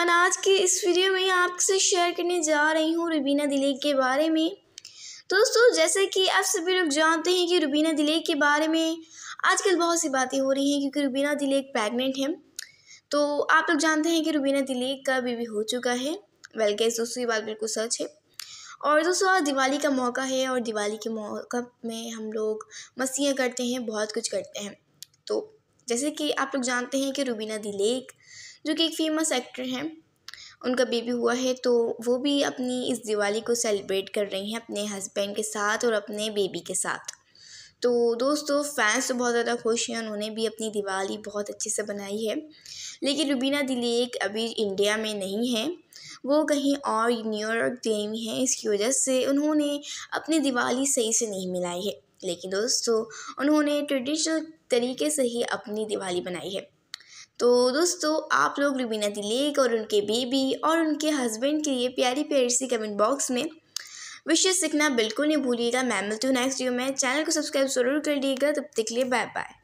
everyone आज के इस वीडियो में आपसे शेयर करने जा रही हूँ रुबीना दिलेक के बारे में दोस्तों जैसे कि आप सभी लोग जानते हैं कि रुबीना दिलेक के बारे में आजकल बहुत सी बातें हो रही हैं क्योंकि रुबीना दिलेक प्रेगनेंट हैं तो आप लोग जानते हैं कि रुबीना दिलेक का बेबी हो चुका है वेल गैस दोस्तों ये बात बिल्कुल सच है और दोस्तों आज दिवाली का मौका है और दिवाली के मौका में हम लोग मस्तियाँ करते हैं बहुत कुछ करते हैं तो जैसे कि आप लोग जानते हैं कि रुबीना दिलेक जो कि एक फेमस एक्टर हैं उनका बेबी हुआ है तो वो भी अपनी इस दिवाली को सेलिब्रेट कर रही हैं अपने हस्बैंड के साथ और अपने बेबी के साथ तो दोस्तों फैंस तो बहुत ज़्यादा खुश हैं उन्होंने भी अपनी दिवाली बहुत अच्छे से बनाई है लेकिन रुबीना दिलेक अभी इंडिया में नहीं है वो कहीं और न्यूयॉर्क गई हैं इसकी वजह से उन्होंने अपनी दिवाली सही से नहीं मिलाई है लेकिन दोस्तों उन्होंने ट्रेडिशनल तरीके से ही अपनी दिवाली बनाई है तो दोस्तों आप लोग रुबीना दिलेक और उनके बेबी और उनके हस्बैंड के लिए प्यारी प्यारी सी कमेंट बॉक्स में विशेष सीखना बिल्कुल नहीं भूलिएगा मैं मिलती हूँ नेक्स्ट वीडियो में चैनल को सब्सक्राइब जरूर कर लीजिएगा तब तक के लिए बाय बाय